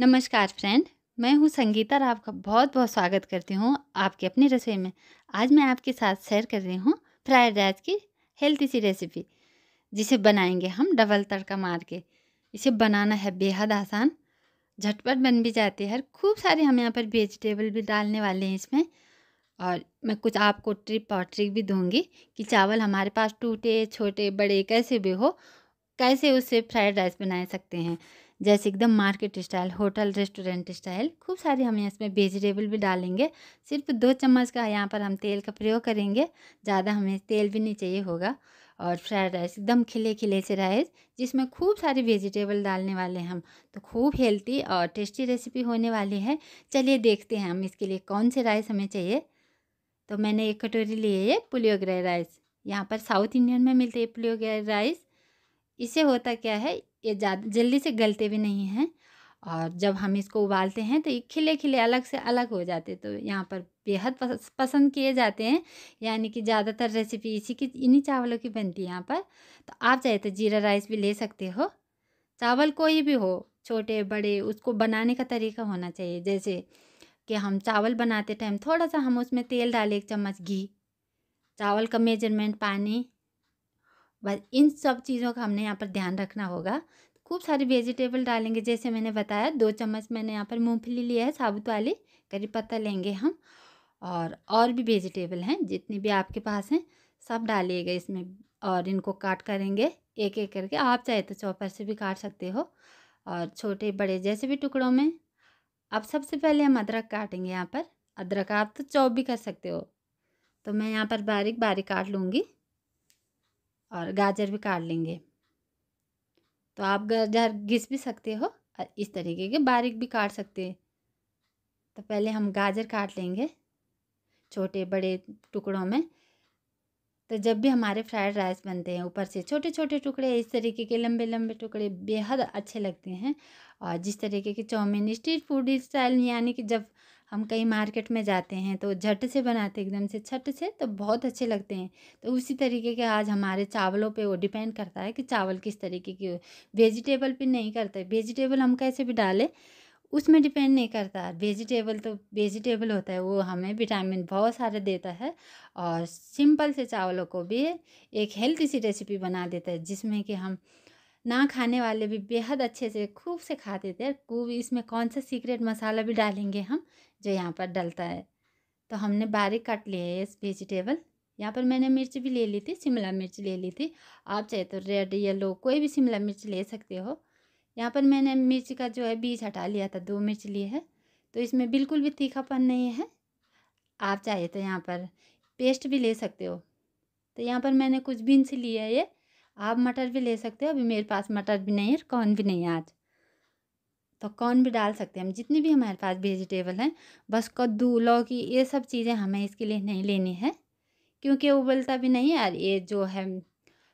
नमस्कार फ्रेंड मैं हूं संगीता और आपका बहुत बहुत स्वागत करती हूं आपकी अपनी रसोई में आज मैं आपके साथ शेयर कर रही हूं फ्राइड राइस की हेल्थी सी रेसिपी जिसे बनाएंगे हम डबल तड़का मार के इसे बनाना है बेहद आसान झटपट बन भी जाती है खूब सारे हम यहाँ पर वेजिटेबल भी डालने वाले हैं इसमें और मैं कुछ आपको ट्रिप और ट्रिक भी दूंगी कि चावल हमारे पास टूटे छोटे बड़े कैसे भी हो कैसे उससे फ्राइड राइस बना सकते हैं जैसे एकदम market style hotel restaurant style खूब सारी हम इसमें वेजिटेबल भी डालेंगे सिर्फ दो चम्मच का यहाँ पर हम तेल का प्रयोग करेंगे ज़्यादा हमें तेल भी नहीं चाहिए होगा और फ्राइड राइस एकदम खिले खिले से राइस जिसमें खूब सारी वेजिटेबल डालने वाले हैं हम तो खूब हेल्थी और टेस्टी रेसिपी होने वाली है चलिए देखते हैं हम इसके लिए कौन से राइस हमें चाहिए तो मैंने एक कटोरी लिए है पुलियोग्राई राइस यहाँ पर साउथ इंडियन में मिलते हैं पुलियोग्राई राइस इससे होता क्या है ये ज़्यादा जल्दी से गलते भी नहीं हैं और जब हम इसको उबालते हैं तो ये खिले खिले अलग से अलग हो जाते तो यहाँ पर बेहद पसंद किए जाते हैं यानी कि ज़्यादातर रेसिपी इसी की इन्हीं चावलों की बनती है यहाँ पर तो आप चाहे तो जीरा राइस भी ले सकते हो चावल कोई भी हो छोटे बड़े उसको बनाने का तरीका होना चाहिए जैसे कि हम चावल बनाते टाइम थोड़ा सा हम उसमें तेल डालें एक चम्मच घी चावल का मेजरमेंट पानी बस इन सब चीज़ों का हमने यहाँ पर ध्यान रखना होगा खूब सारी वेजिटेबल डालेंगे जैसे मैंने बताया दो चम्मच मैंने यहाँ पर मूँगफली लिया है साबुत वाली करी पत्ता लेंगे हम और और भी वेजिटेबल हैं जितनी भी आपके पास हैं सब डालिएगा इसमें और इनको काट करेंगे एक एक करके आप चाहे तो चौपर से भी काट सकते हो और छोटे बड़े जैसे भी टुकड़ों में अब सबसे पहले हम अदरक काटेंगे यहाँ पर अदरक आप तो चौप भी कर सकते हो तो मैं यहाँ पर बारीक बारीक काट लूँगी और गाजर भी काट लेंगे तो आप गाजर घिस भी सकते हो और इस तरीके के बारीक भी काट सकते हैं तो पहले हम गाजर काट लेंगे छोटे बड़े टुकड़ों में तो जब भी हमारे फ्राइड राइस बनते हैं ऊपर से छोटे छोटे टुकड़े इस तरीके के लंबे लंबे टुकड़े बेहद अच्छे लगते हैं और जिस तरीके के चाउमीन स्ट्रीट फूड स्टाइल यानी कि जब हम कहीं मार्केट में जाते हैं तो झट से बनाते एकदम से छट से तो बहुत अच्छे लगते हैं तो उसी तरीके के आज हमारे चावलों पे वो डिपेंड करता है कि चावल किस तरीके की वेजिटेबल पे नहीं करता वेजिटेबल हम कैसे भी डालें उसमें डिपेंड नहीं करता वेजिटेबल तो वेजिटेबल होता है वो हमें विटामिन बहुत सारे देता है और सिंपल से चावलों को भी एक हेल्थी सी रेसिपी बना देता है जिसमें कि हम ना खाने वाले भी बेहद अच्छे से खूब से खाते थे खूब इसमें कौन सा सीक्रेट मसाला भी डालेंगे हम जो यहाँ पर डलता है तो हमने बारीक काट लिए है इस वेजिटेबल यहाँ पर मैंने मिर्च भी ले ली थी शिमला मिर्च ले ली थी आप चाहे तो रेड येलो कोई भी शिमला मिर्च ले सकते हो यहाँ पर मैंने मिर्च का जो है बीज हटा लिया था दो मिर्च लिए है तो इसमें बिल्कुल भी तीखापन नहीं है आप चाहे तो यहाँ पर पेस्ट भी ले सकते हो तो यहाँ पर मैंने कुछ बीन्स लिया है ये आप मटर भी ले सकते हो अभी मेरे पास मटर भी नहीं है कॉर्न भी नहीं है आज तो कॉर्न भी डाल सकते हैं हम जितनी भी हमारे पास वेजिटेबल हैं बस कद्दू लौकी ये सब चीज़ें हमें इसके लिए नहीं लेनी है क्योंकि उबलता भी नहीं है और ये जो है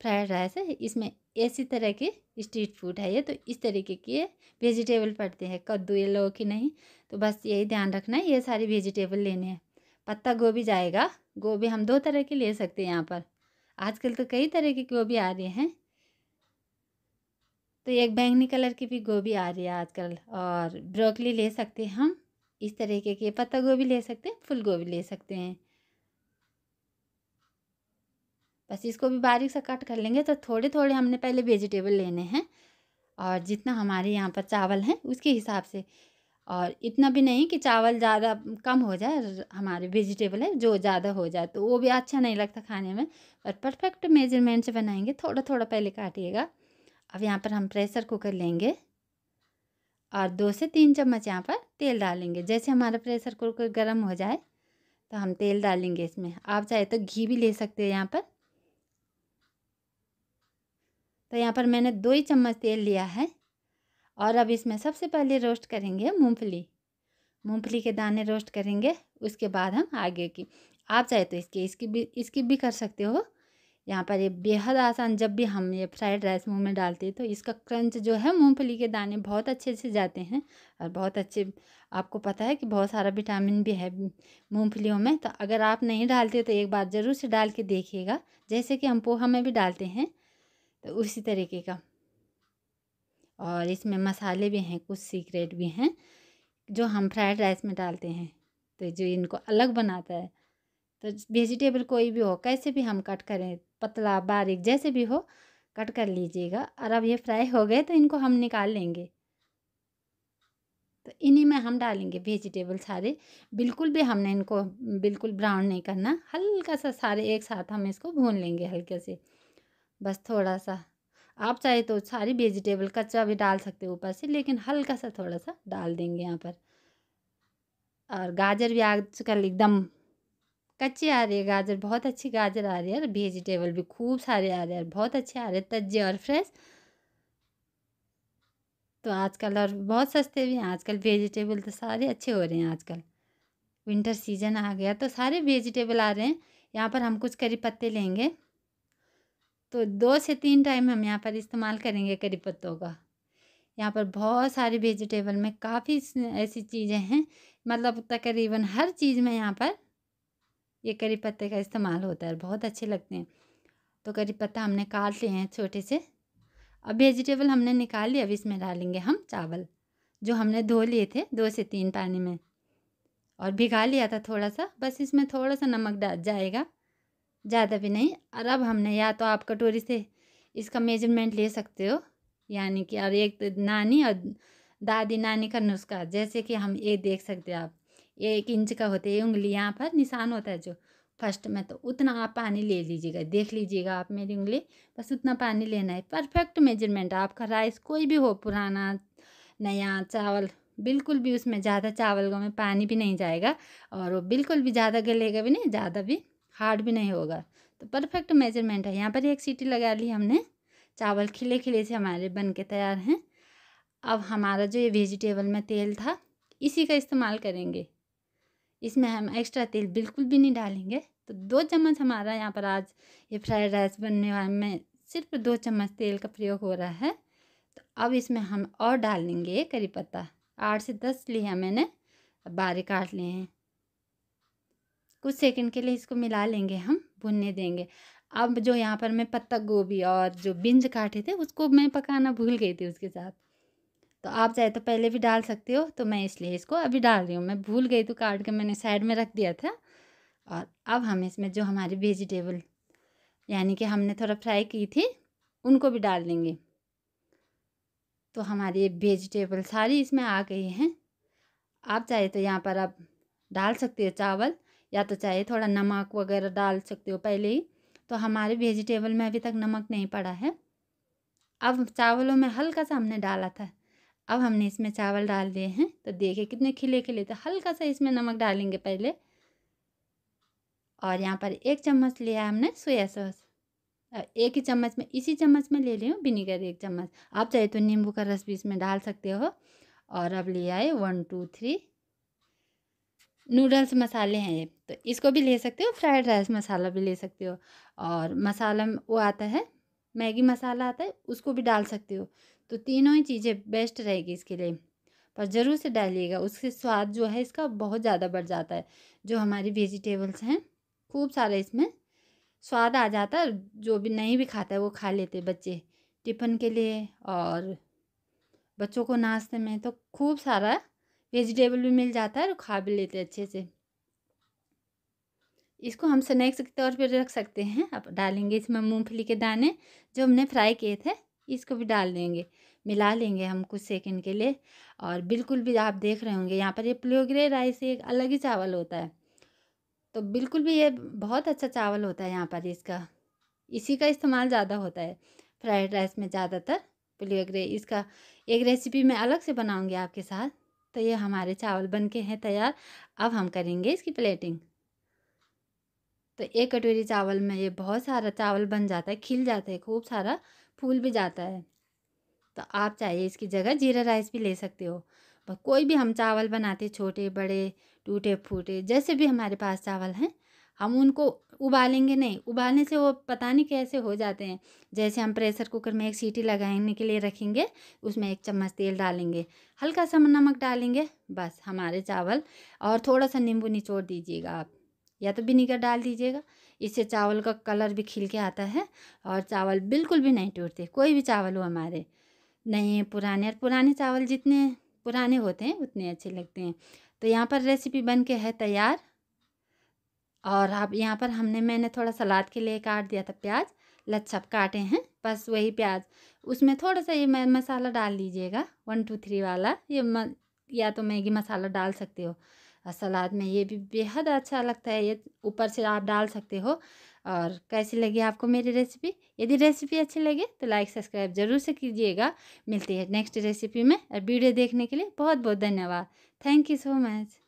फ्राइड राइस है इसमें ऐसी तरह के स्ट्रीट फूड है ये तो इस तरीके के वेजिटेबल पड़ते हैं कद्दू ये लौकी नहीं तो बस यही ध्यान रखना है ये सारी वेजिटेबल लेने हैं पत्ता गोभी जाएगा गोभी हम दो तरह के ले सकते हैं यहाँ पर आजकल तो कई तरह की गोभी आ रही हैं तो एक बैंगनी कलर की भी गोभी आ रही है आजकल और ब्रोकली ले सकते हैं हम इस तरीके के पत्ता गोभी ले सकते हैं फुल गोभी ले सकते हैं बस इसको भी बारीक सा कट कर लेंगे तो थोड़े थोड़े हमने पहले वेजिटेबल लेने हैं और जितना हमारे यहाँ पर चावल हैं उसके हिसाब से और इतना भी नहीं कि चावल ज़्यादा कम हो जाए हमारे वेजिटेबल है जो ज़्यादा हो जाए तो वो भी अच्छा नहीं लगता खाने में पर परफेक्ट मेजरमेंट से बनाएंगे थोड़ा थोड़ा पहले काटिएगा अब यहाँ पर हम प्रेशर कुकर लेंगे और दो से तीन चम्मच यहाँ पर तेल डालेंगे जैसे हमारा प्रेशर कुकर गर्म हो जाए तो हम तेल डालेंगे इसमें आप चाहे तो घी भी ले सकते हो यहाँ पर तो यहाँ पर मैंने दो ही चम्मच तेल लिया है और अब इसमें सबसे पहले रोस्ट करेंगे मूंगफली मूंगफली के दाने रोस्ट करेंगे उसके बाद हम आगे की आप चाहे तो इसके इसकी भी इसकी भी कर सकते हो यहाँ पर ये बेहद आसान जब भी हम ये फ्राइड राइस मुंह में डालते हैं तो इसका क्रंच जो है मूंगफली के दाने बहुत अच्छे से जाते हैं और बहुत अच्छे आपको पता है कि बहुत सारा विटामिन भी है मूंगफलियों में तो अगर आप नहीं डालते तो एक बार ज़रूर से डाल के देखिएगा जैसे कि हम पोहा में भी डालते हैं तो उसी तरीके का और इसमें मसाले भी हैं कुछ सीक्रेट भी हैं जो हम फ्राइड राइस में डालते हैं तो जो इनको अलग बनाता है तो वेजिटेबल कोई भी हो कैसे भी हम कट करें पतला बारीक जैसे भी हो कट कर लीजिएगा और अब ये फ्राई हो गए तो इनको हम निकाल लेंगे तो इन्हीं में हम डालेंगे वेजिटेबल सारे बिल्कुल भी हमने इनको बिल्कुल ब्राउन नहीं करना हल्का सा सारे एक साथ हम इसको भून लेंगे हल्के से बस थोड़ा सा आप चाहे तो सारी वेजिटेबल कच्चा भी डाल सकते हो ऊपर से लेकिन हल्का सा थोड़ा सा डाल देंगे यहाँ पर और गाजर भी आजकल एकदम कच्चे आ रही है गाजर बहुत अच्छी गाजर आ रही है और वेजिटेबल भी खूब सारे आ रहे हैं बहुत अच्छे आ रहे हैं तज्जे और फ्रेश तो आजकल और बहुत सस्ते भी हैं आजकल वेजिटेबल तो सारे अच्छे हो रहे हैं आजकल विंटर सीजन आ गया तो सारे वेजिटेबल आ रहे हैं यहाँ पर हम कुछ करी पत्ते लेंगे तो दो से तीन टाइम हम यहाँ पर इस्तेमाल करेंगे करी पत्तों का यहाँ पर बहुत सारे वेजिटेबल में काफ़ी ऐसी चीज़ें हैं मतलब तकरीबन हर चीज़ में यहाँ पर ये करी पत्ते का इस्तेमाल होता है बहुत अच्छे लगते हैं तो करी पत्ता हमने काट लिए हैं छोटे से अब वेजिटेबल हमने निकाल लिया अब इसमें डालेंगे हम चावल जो हमने धो लिए थे दो से तीन पानी में और भिगा लिया था थोड़ा सा बस इसमें थोड़ा सा नमक डाल जाएगा ज़्यादा भी नहीं और अब हमने या तो आप कटोरी से इसका मेजरमेंट ले सकते हो यानी कि और एक नानी और दादी नानी का नुस्खा जैसे कि हम ये देख सकते हो आप एक इंच का होता है उंगली यहाँ पर निशान होता है जो फर्स्ट में तो उतना आप पानी ले लीजिएगा देख लीजिएगा आप मेरी उंगली बस उतना पानी लेना है परफेक्ट मेजरमेंट आपका राइस कोई भी हो पुराना नया चावल बिल्कुल भी उसमें ज़्यादा चावल में पानी भी नहीं जाएगा और वो बिल्कुल भी ज़्यादा गलेगा भी नहीं ज़्यादा भी हार्ड भी नहीं होगा तो परफेक्ट मेजरमेंट है यहाँ पर एक सीटी लगा ली हमने चावल खिले खिले से हमारे बन के तैयार हैं अब हमारा जो ये वेजिटेबल में तेल था इसी का इस्तेमाल करेंगे इसमें हम एक्स्ट्रा तेल बिल्कुल भी नहीं डालेंगे तो दो चम्मच हमारा यहाँ पर आज ये फ्राइड राइस बनने वाले में सिर्फ दो चम्मच तेल का प्रयोग हो रहा है तो अब इसमें हम और डाल लेंगे करी पत्ता आठ से दस लिया मैंने बारीक काट लिए हैं कुछ सेकंड के लिए इसको मिला लेंगे हम भुनने देंगे अब जो यहाँ पर मैं पत्ता गोभी और जो बिंज काटे थे उसको मैं पकाना भूल गई थी उसके साथ तो आप चाहे तो पहले भी डाल सकते हो तो मैं इसलिए इसको अभी डाल रही हूँ मैं भूल गई तो काट के मैंने साइड में रख दिया था और अब हम इसमें जो हमारी वेजिटेबल यानी कि हमने थोड़ा फ्राई की थी उनको भी डाल देंगे तो हमारी वेजिटेबल सारी इसमें आ गई हैं आप चाहे तो यहाँ पर आप डाल सकते हो चावल या तो चाहे थोड़ा नमक वगैरह डाल सकते हो पहले ही तो हमारे वेजिटेबल में अभी तक नमक नहीं पड़ा है अब चावलों में हल्का सा हमने डाला था अब हमने इसमें चावल डाल दिए हैं तो देखिए कितने खिले खिले तो हल्का सा इसमें नमक डालेंगे पहले और यहाँ पर एक चम्मच लिया हमने सोया सॉस एक ही चम्मच में इसी चम्मच में ले ली हूँ विनीगर एक चम्मच आप चाहे तो नींबू का रस भी इसमें डाल सकते हो और अब ले आए वन टू थ्री नूडल्स मसाले हैं ये तो इसको भी ले सकते हो फ्राइड राइस मसाला भी ले सकते हो और मसाला वो आता है मैगी मसाला आता है उसको भी डाल सकते हो तो तीनों ही चीज़ें बेस्ट रहेगी इसके लिए पर ज़रूर से डालिएगा उससे स्वाद जो है इसका बहुत ज़्यादा बढ़ जाता है जो हमारी वेजिटेबल्स हैं खूब सारे इसमें स्वाद आ जाता है जो भी नहीं भी खाता है वो खा लेते बच्चे टिफिन के लिए और बच्चों को नाश्ते में तो खूब सारा वेजिटेबल भी मिल जाता है और खा भी लेते अच्छे से इसको हम स्नैक्स के तौर पर रख सकते हैं अब डालेंगे इसमें मूंगफली के दाने जो हमने फ्राई किए थे इसको भी डाल देंगे मिला लेंगे हम कुछ सेकंड के लिए और बिल्कुल भी आप देख रहे होंगे यहाँ पर ये प्लोग्रे राइस एक अलग ही चावल होता है तो बिल्कुल भी ये बहुत अच्छा चावल होता है यहाँ पर इसका इसी का इस्तेमाल ज़्यादा होता है फ्राइड राइस में ज़्यादातर प्लोग्रे इसका एक रेसिपी मैं अलग से बनाऊँगी आपके साथ तो ये हमारे चावल बन के हैं तैयार अब हम करेंगे इसकी प्लेटिंग तो एक कटोरी चावल में ये बहुत सारा चावल बन जाता है खिल जाता है खूब सारा फूल भी जाता है तो आप चाहिए इसकी जगह जीरा राइस भी ले सकते हो पर कोई भी हम चावल बनाते छोटे बड़े टूटे फूटे जैसे भी हमारे पास चावल हैं हम उनको उबालेंगे नहीं उबालने से वो पता नहीं कैसे हो जाते हैं जैसे हम प्रेशर कुकर में एक सीटी लगाने के लिए रखेंगे उसमें एक चम्मच तेल डालेंगे हल्का सा नमक डालेंगे बस हमारे चावल और थोड़ा सा नींबू निचोड़ दीजिएगा आप या तो विनीगर डाल दीजिएगा इससे चावल का कलर भी खिल के आता है और चावल बिल्कुल भी नहीं टूटते कोई भी चावल हो हमारे नहीं पुराने और पुराने चावल जितने पुराने होते हैं उतने अच्छे लगते हैं तो यहाँ पर रेसिपी बन के है तैयार और अब यहाँ पर हमने मैंने थोड़ा सलाद के लिए काट दिया था प्याज लच्छप काटे हैं बस वही प्याज उसमें थोड़ा सा ये मसाला डाल लीजिएगा वन टू थ्री वाला ये म, या तो मैगी मसाला डाल सकते हो और सलाद में ये भी बेहद अच्छा लगता है ये ऊपर से आप डाल सकते हो और कैसी लगी आपको मेरी रेसिपी यदि रेसिपी अच्छी लगे तो लाइक सब्सक्राइब जरूर से कीजिएगा मिलती है नेक्स्ट रेसिपी में और वीडियो देखने के लिए बहुत बहुत धन्यवाद थैंक यू सो मच